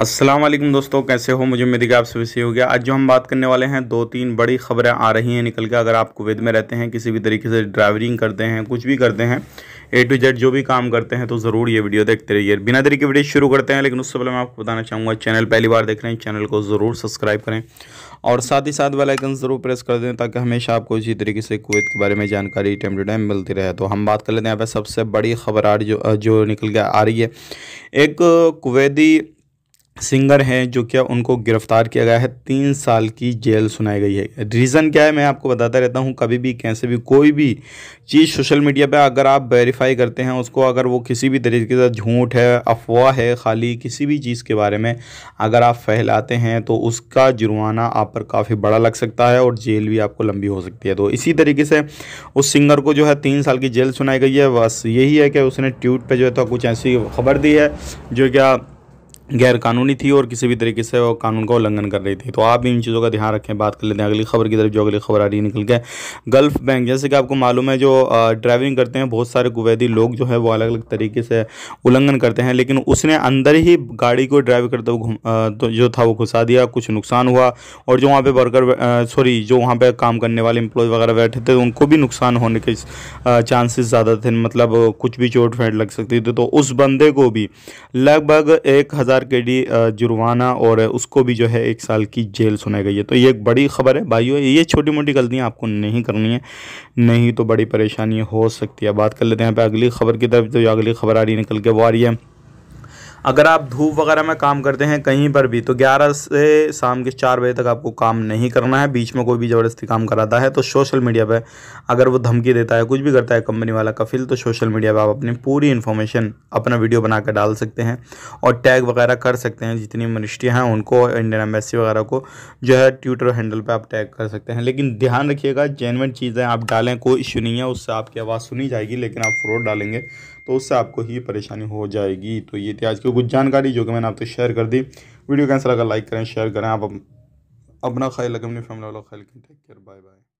अस्सलाम वालेकुम दोस्तों कैसे हो मुझे मेरी आप सभी से हो गया आज जो हम बात करने वाले हैं दो तीन बड़ी खबरें आ रही हैं निकल के अगर आप कुवैत में रहते हैं किसी भी तरीके से ड्राइवरिंग करते हैं कुछ भी करते हैं ए टू जेड जो भी काम करते हैं तो ज़रूर ये वीडियो देखते रहिए बिना तरीके वीडियो शुरू करते हैं लेकिन उससे पहले मैं आपको बताना चाहूँगा चैनल पहली बार देख रहे हैं चैनल को ज़रूर सब्सक्राइब करें और साथ ही साथ वेलाइकन ज़रूर प्रेस कर दें ताकि हमेशा आपको इसी तरीके से कुवैत के बारे में जानकारी टाइम टू टाइम मिलती रहे तो हम बात कर लेते हैं यहाँ पर सबसे बड़ी खबर आ जो, जो निकल के आ रही है एक कुवैदी सिंगर हैं जो क्या उनको गिरफ्तार किया गया है तीन साल की जेल सुनाई गई है रीज़न क्या है मैं आपको बताता रहता हूँ कभी भी कैसे भी कोई भी चीज़ सोशल मीडिया पे अगर आप वेरीफाई करते हैं उसको अगर वो किसी भी तरीके से झूठ है अफवाह है खाली किसी भी चीज़ के बारे में अगर आप फैलाते हैं तो उसका जुर्माना आप पर काफ़ी बड़ा लग सकता है और जेल भी आपको लंबी हो सकती है तो इसी तरीके से उस सिंगर को जो है तीन साल की जेल सुनाई गई है बस यही है कि उसने ट्वीट पर जो है तो कुछ ऐसी खबर दी है जो क्या गैरकानूनी थी और किसी भी तरीके से वो कानून का उल्लंघन कर रही थी तो आप भी इन चीज़ों का ध्यान रखें बात कर लेते हैं अगली खबर की तरफ जो अगली खबर आ रही है निकल के गल्फ बैंक जैसे कि आपको मालूम है जो ड्राइविंग करते हैं बहुत सारे कुवैदी लोग जो है वो अलग अलग तरीके से उल्लंघन करते हैं लेकिन उसने अंदर ही गाड़ी को ड्राइव करते हुए तो जो था वो घुसा दिया कुछ नुकसान हुआ और जो वहाँ पर वर्कर सॉरी जो वहाँ पर काम करने वाले एम्प्लॉय वगैरह बैठे थे उनको भी नुकसान होने के चांसेस ज़्यादा थे मतलब कुछ भी चोट फेंट लग सकती थी तो उस बंदे को भी लगभग एक हज़ार हज़ार के डी जुर्माना और उसको भी जो है एक साल की जेल सुनाई गई है तो ये एक बड़ी खबर है भाइयों ये छोटी मोटी गलतियाँ आपको नहीं करनी है नहीं तो बड़ी परेशानी हो सकती है बात कर लेते हैं यहाँ पर अगली खबर की तरफ जो तो अगली खबर आ रही निकल के वो आ रही है अगर आप धूप वगैरह में काम करते हैं कहीं पर भी तो 11 से शाम के चार बजे तक आपको काम नहीं करना है बीच में कोई भी ज़बरदस्ती काम कराता है तो सोशल मीडिया पर अगर वो धमकी देता है कुछ भी करता है कंपनी वाला कफिल तो सोशल मीडिया पर आप अपनी पूरी इन्फॉर्मेशन अपना वीडियो बना कर डाल सकते हैं और टैग वगैरह कर सकते हैं जितनी मिनिस्ट्रियाँ हैं उनको इंडियन एम्बेसी वगैरह को जो है ट्विटर हैंडल पर आप टैग कर सकते हैं लेकिन ध्यान रखिएगा जेनवन चीज़ें आप डालें कोई इश्यू नहीं है उससे आपकी आवाज़ सुनी जाएगी लेकिन आप फ्रॉड डालेंगे तो उससे आपको ही परेशानी हो जाएगी तो ये थी आज की कुछ जानकारी जो कि मैंने आपसे तो शेयर कर दी वीडियो कैसा लगा लाइक करें शेयर करें आप अपना ख्याल रखें अपनी फैमिली वाला ख्याल रखें टेक केयर बाय बाय